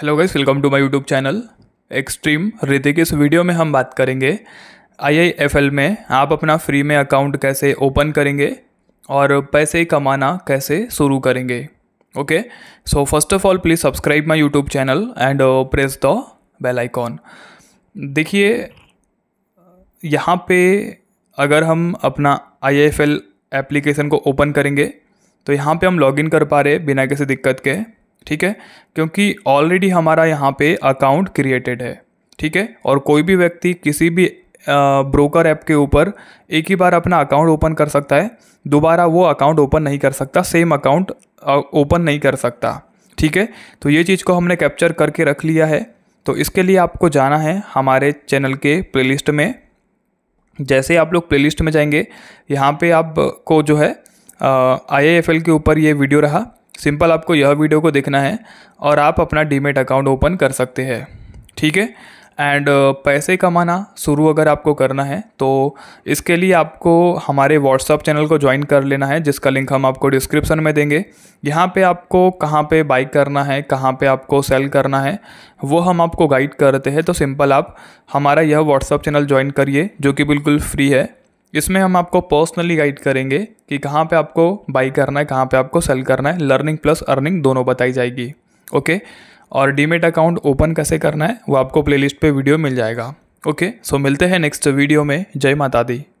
hello guys welcome to my YouTube channel extreme Hrithik इस video में हम बात करेंगे आईआईएफएल में आप अपना फ्री में अकाउंट कैसे ओपन करेंगे और पैसे कमाना कैसे शुरू करेंगे okay so first of all please subscribe my YouTube channel and press the bell icon देखिए यहाँ पे अगर हम अपना आई एप्लीकेशन को ओपन करेंगे तो यहाँ पे हम लॉगिन कर पा रहे बिना किसी दिक्कत के ठीक है क्योंकि ऑलरेडी हमारा यहाँ पे अकाउंट क्रिएटेड है ठीक है और कोई भी व्यक्ति किसी भी ब्रोकर ऐप के ऊपर एक ही बार अपना अकाउंट ओपन कर सकता है दोबारा वो अकाउंट ओपन नहीं कर सकता सेम अकाउंट ओपन नहीं कर सकता ठीक है तो ये चीज़ को हमने कैप्चर करके रख लिया है तो इसके लिए आपको जाना है हमारे चैनल के प्लेलिस्ट में जैसे आप लोग प्लेलिस्ट में जाएंगे यहाँ पे आपको जो है आई के ऊपर ये वीडियो रहा सिंपल आपको यह वीडियो को देखना है और आप अपना डीमेट अकाउंट ओपन कर सकते हैं ठीक है एंड uh, पैसे कमाना शुरू अगर आपको करना है तो इसके लिए आपको हमारे व्हाट्सअप चैनल को ज्वाइन कर लेना है जिसका लिंक हम आपको डिस्क्रिप्शन में देंगे यहाँ पे आपको कहाँ पे बाई करना है कहाँ पे आपको सेल करना है वो हम आपको गाइड करते हैं तो सिंपल आप हमारा यह व्हाट्सअप चैनल ज्वाइन करिए जो कि बिल्कुल फ्री है इसमें हम आपको पर्सनली गाइड करेंगे कि कहाँ पे आपको बाई करना है कहाँ पे आपको सेल करना है लर्निंग प्लस अर्निंग दोनों बताई जाएगी ओके और डीमेट अकाउंट ओपन कैसे करना है वो आपको प्लेलिस्ट पे वीडियो मिल जाएगा ओके सो मिलते हैं नेक्स्ट वीडियो में जय माता दी